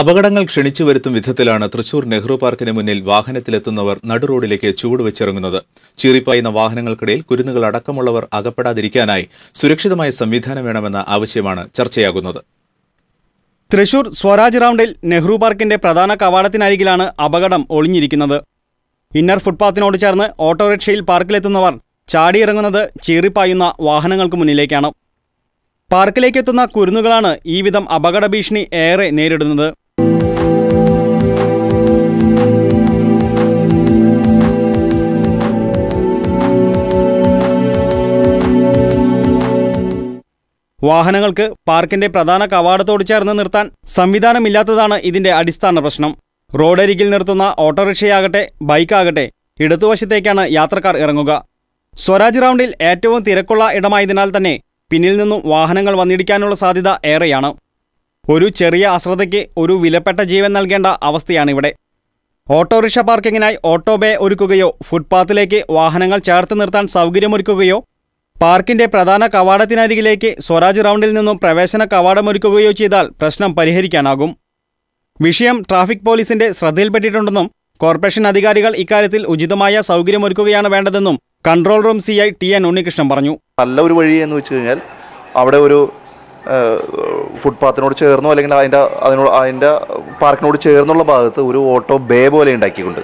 അപകടങ്ങൾ ക്ഷണിച്ചു വരുത്തും വിധത്തിലാണ് തൃശൂർ നെഹ്റു പാർക്കിന് മുന്നിൽ വാഹനത്തിലെത്തുന്നവർ നടുറോഡിലേക്ക് ചുവടുവെച്ചിറങ്ങുന്നത് ചീറിപ്പായുന്ന വാഹനങ്ങൾക്കിടയിൽ കുരുന്നുകൾ അടക്കമുള്ളവർ അകപ്പെടാതിരിക്കാനായി സുരക്ഷിതമായ സംവിധാനം വേണമെന്ന ആവശ്യമാണ് ചർച്ചയാകുന്നത് തൃശൂർ സ്വരാജ് റൗണ്ടിൽ നെഹ്റു പാർക്കിന്റെ പ്രധാന കവാടത്തിനരികിലാണ് അപകടം ഒളിഞ്ഞിരിക്കുന്നത് ഇന്നർ ഫുട്പാത്തിനോട് ചേർന്ന് ഓട്ടോറിക്ഷയിൽ പാർക്കിലെത്തുന്നവർ ചാടിയിറങ്ങുന്നത് ചീറിപ്പായുന്ന വാഹനങ്ങൾക്ക് മുന്നിലേക്കാണ് പാർക്കിലേക്കെത്തുന്ന കുരുന്നുകളാണ് ഈ വിധം അപകട ഭീഷണി ഏറെ നേരിടുന്നത് വാഹനങ്ങൾക്ക് പാർക്കിന്റെ പ്രധാന കവാടത്തോട് ചേർന്ന് നിർത്താൻ സംവിധാനമില്ലാത്തതാണ് ഇതിന്റെ അടിസ്ഥാന പ്രശ്നം റോഡരികിൽ നിർത്തുന്ന ഓട്ടോറിക്ഷയാകട്ടെ ബൈക്കാകട്ടെ ഇടതുവശത്തേക്കാണ് യാത്രക്കാർ ഇറങ്ങുക സ്വരാജ് റൗണ്ടിൽ ഏറ്റവും തിരക്കുള്ള ഇടമായതിനാൽ തന്നെ പിന്നിൽ നിന്നും വാഹനങ്ങൾ വന്നിടിക്കാനുള്ള സാധ്യത ഏറെയാണ് ഒരു ചെറിയ അശ്രദ്ധയ്ക്ക് ഒരു വിലപ്പെട്ട ജീവൻ നൽകേണ്ട അവസ്ഥയാണിവിടെ ഓട്ടോറിക്ഷ പാർക്കിങ്ങിനായി ഓട്ടോ ബേ ഒരുക്കുകയോ ഫുട്പാത്തിലേക്ക് വാഹനങ്ങൾ ചേർത്ത് നിർത്താൻ സൗകര്യമൊരുക്കുകയോ പാർക്കിന്റെ പ്രധാന കവാടത്തിനരികിലേക്ക് സ്വരാജ് റൗണ്ടിൽ നിന്നും പ്രവേശന കവാടമൊരുക്കുകയോ ചെയ്താൽ പ്രശ്നം പരിഹരിക്കാനാകും വിഷയം ട്രാഫിക് പോലീസിന്റെ ശ്രദ്ധയിൽപ്പെട്ടിട്ടുണ്ടെന്നും കോർപ്പറേഷൻ അധികാരികൾ ഇക്കാര്യത്തിൽ ഉചിതമായ സൗകര്യമൊരുക്കുകയാണ് വേണ്ടതെന്നും control room C I T N Unnikrishnan പറഞ്ഞു നല്ല ഒരു വഴി എന്ന് വെച്ച് കഴിഞ്ഞാൽ അവിടെ ഒരു ഫുട്പാത്തിനോട് ചേർന്നോ അല്ലെങ്കിൽ അതിൻ്റെ അതിനോട് അതിൻ്റെ പാർക്കിനോട് ചേർന്നുള്ള ഭാഗത്ത് ഒരു ഓട്ടോ ബേ പോലെ ഉണ്ടാക്കിക്കൊണ്ട്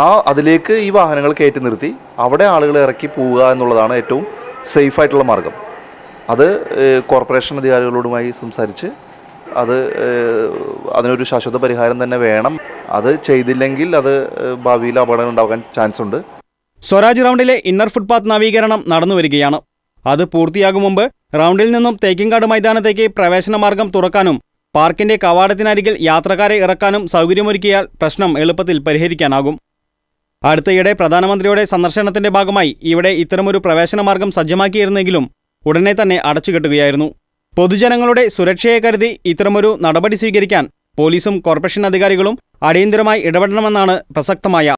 ആ അതിലേക്ക് ഈ വാഹനങ്ങൾ കയറ്റി നിർത്തി അവിടെ ആളുകളെ ഇറക്കി പോവുക എന്നുള്ളതാണ് ഏറ്റവും സേഫ് ആയിട്ടുള്ള മാർഗം അത് കോർപ്പറേഷൻ അധികാരികളോടുമായി സംസാരിച്ച് അത് അതിനൊരു ശാശ്വത പരിഹാരം തന്നെ വേണം അത് ചെയ്തില്ലെങ്കിൽ അത് ഭാവിയിൽ അപകടം ഉണ്ടാകാൻ ചാൻസ് ഉണ്ട് സ്വരാജ് റൗണ്ടിലെ ഇന്നർ ഫുട്പാത്ത് നവീകരണം നടന്നു വരികയാണ് അത് പൂർത്തിയാകും മുമ്പ് റൗണ്ടിൽ നിന്നും തേക്കിങ്കാട് മൈതാനത്തേക്ക് പ്രവേശന മാർഗം തുറക്കാനും പാർക്കിന്റെ കവാടത്തിനരികിൽ യാത്രക്കാരെ ഇറക്കാനും സൗകര്യമൊരുക്കിയാൽ പ്രശ്നം എളുപ്പത്തിൽ പരിഹരിക്കാനാകും അടുത്തയിടെ പ്രധാനമന്ത്രിയുടെ സന്ദർശനത്തിന്റെ ഭാഗമായി ഇവിടെ ഇത്തരമൊരു പ്രവേശന മാർഗം സജ്ജമാക്കിയിരുന്നെങ്കിലും ഉടനെ തന്നെ അടച്ചുകെട്ടുകയായിരുന്നു പൊതുജനങ്ങളുടെ സുരക്ഷയെ കരുതി ഇത്തരമൊരു നടപടി സ്വീകരിക്കാൻ പോലീസും കോർപ്പറേഷൻ അധികാരികളും അടിയന്തരമായി ഇടപെടണമെന്നാണ് പ്രസക്തമായ